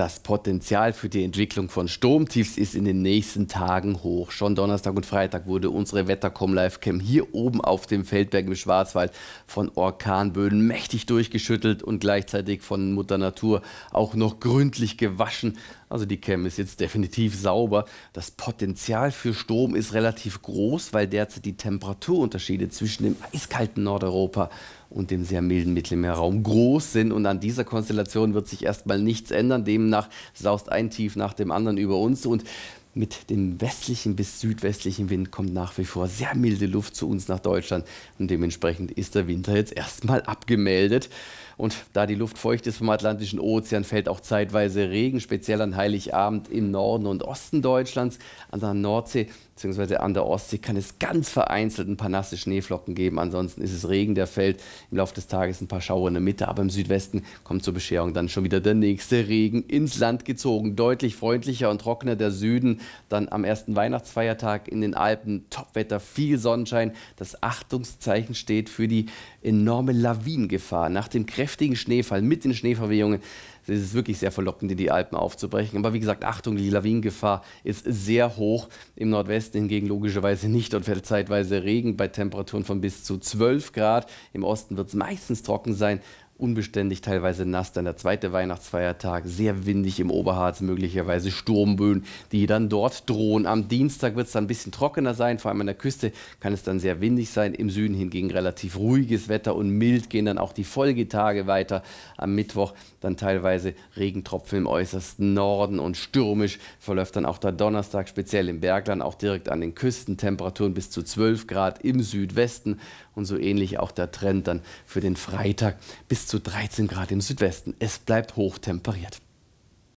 das Potenzial für die Entwicklung von Sturmtiefs ist in den nächsten Tagen hoch. Schon Donnerstag und Freitag wurde unsere Wettercom Livecam hier oben auf dem Feldberg im Schwarzwald von Orkanböden mächtig durchgeschüttelt und gleichzeitig von Mutter Natur auch noch gründlich gewaschen. Also die Cam ist jetzt definitiv sauber. Das Potenzial für Sturm ist relativ groß, weil derzeit die Temperaturunterschiede zwischen dem eiskalten Nordeuropa und dem sehr milden Mittelmeerraum groß sind. Und an dieser Konstellation wird sich erstmal nichts ändern. Dem nach, saust ein Tief nach dem anderen über uns und mit dem westlichen bis südwestlichen Wind kommt nach wie vor sehr milde Luft zu uns nach Deutschland und dementsprechend ist der Winter jetzt erstmal abgemeldet. Und da die Luft feucht ist vom Atlantischen Ozean, fällt auch zeitweise Regen, speziell an Heiligabend im Norden und Osten Deutschlands. An der Nordsee bzw. an der Ostsee kann es ganz vereinzelt ein paar nasse Schneeflocken geben. Ansonsten ist es Regen, der fällt. Im Laufe des Tages ein paar Schauer in der Mitte, aber im Südwesten kommt zur Bescherung dann schon wieder der nächste Regen ins Land gezogen. Deutlich freundlicher und trockener der Süden dann am ersten Weihnachtsfeiertag in den Alpen Topwetter, viel Sonnenschein. Das Achtungszeichen steht für die enorme Lawinengefahr. Nach dem kräftigen Schneefall mit den Schneeverwehungen ist es wirklich sehr verlockend, in die Alpen aufzubrechen. Aber wie gesagt, Achtung, die Lawinengefahr ist sehr hoch. Im Nordwesten hingegen logischerweise nicht. Dort fällt zeitweise Regen bei Temperaturen von bis zu 12 Grad. Im Osten wird es meistens trocken sein unbeständig, teilweise nass. Dann der zweite Weihnachtsfeiertag, sehr windig im Oberharz, möglicherweise Sturmböen, die dann dort drohen. Am Dienstag wird es dann ein bisschen trockener sein, vor allem an der Küste kann es dann sehr windig sein. Im Süden hingegen relativ ruhiges Wetter und mild gehen dann auch die Folgetage weiter. Am Mittwoch dann teilweise Regentropfen im äußersten Norden und stürmisch verläuft dann auch der Donnerstag, speziell im Bergland, auch direkt an den Küsten. Temperaturen bis zu 12 Grad im Südwesten und so ähnlich auch der Trend dann für den Freitag bis zu 13 Grad im Südwesten. Es bleibt hochtemperiert.